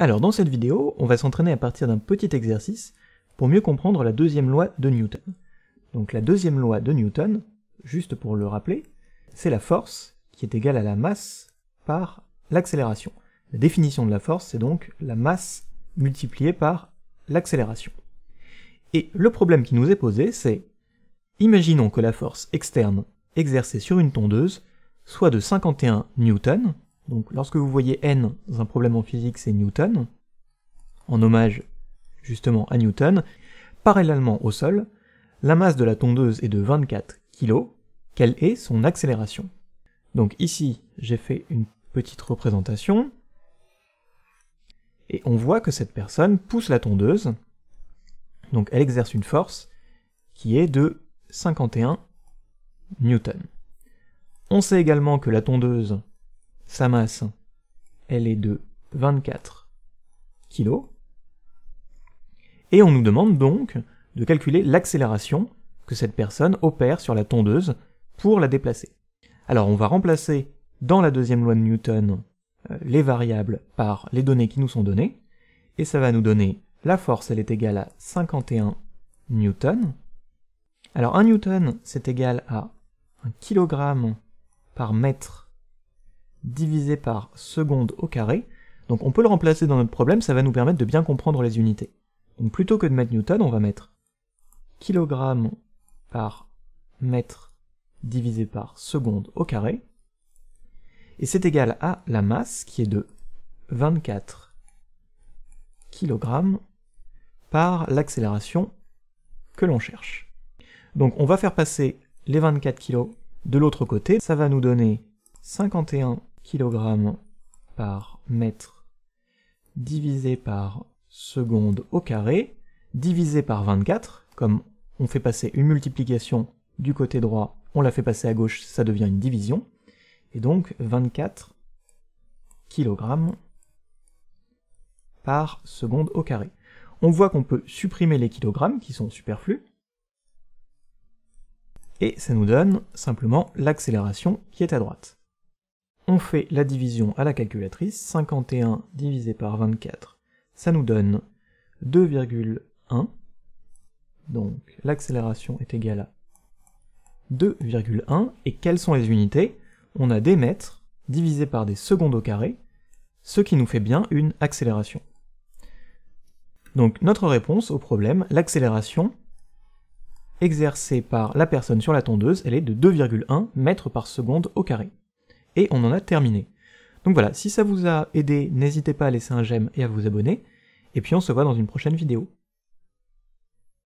Alors dans cette vidéo, on va s'entraîner à partir d'un petit exercice pour mieux comprendre la deuxième loi de Newton. Donc la deuxième loi de Newton, juste pour le rappeler, c'est la force qui est égale à la masse par l'accélération. La définition de la force, c'est donc la masse multipliée par l'accélération. Et le problème qui nous est posé, c'est imaginons que la force externe exercée sur une tondeuse soit de 51 newtons, donc lorsque vous voyez N dans un problème en physique, c'est Newton, en hommage justement à Newton. Parallèlement au sol, la masse de la tondeuse est de 24 kg. Quelle est son accélération Donc ici, j'ai fait une petite représentation. Et on voit que cette personne pousse la tondeuse. Donc elle exerce une force qui est de 51 newton. On sait également que la tondeuse sa masse, elle est de 24 kg. Et on nous demande donc de calculer l'accélération que cette personne opère sur la tondeuse pour la déplacer. Alors on va remplacer dans la deuxième loi de Newton euh, les variables par les données qui nous sont données, et ça va nous donner la force, elle est égale à 51 newtons. Alors 1 newton, c'est égal à 1 kg par mètre divisé par seconde au carré. Donc on peut le remplacer dans notre problème, ça va nous permettre de bien comprendre les unités. Donc plutôt que de mettre Newton, on va mettre kilogramme par mètre divisé par seconde au carré. Et c'est égal à la masse qui est de 24 kg par l'accélération que l'on cherche. Donc on va faire passer les 24 kg de l'autre côté, ça va nous donner 51 kg par mètre divisé par seconde au carré, divisé par 24, comme on fait passer une multiplication du côté droit, on la fait passer à gauche, ça devient une division, et donc 24 kg par seconde au carré. On voit qu'on peut supprimer les kilogrammes qui sont superflus, et ça nous donne simplement l'accélération qui est à droite. On fait la division à la calculatrice, 51 divisé par 24, ça nous donne 2,1. Donc l'accélération est égale à 2,1. Et quelles sont les unités On a des mètres divisé par des secondes au carré, ce qui nous fait bien une accélération. Donc notre réponse au problème, l'accélération exercée par la personne sur la tondeuse, elle est de 2,1 mètres par seconde au carré et on en a terminé. Donc voilà, si ça vous a aidé, n'hésitez pas à laisser un j'aime et à vous abonner, et puis on se voit dans une prochaine vidéo.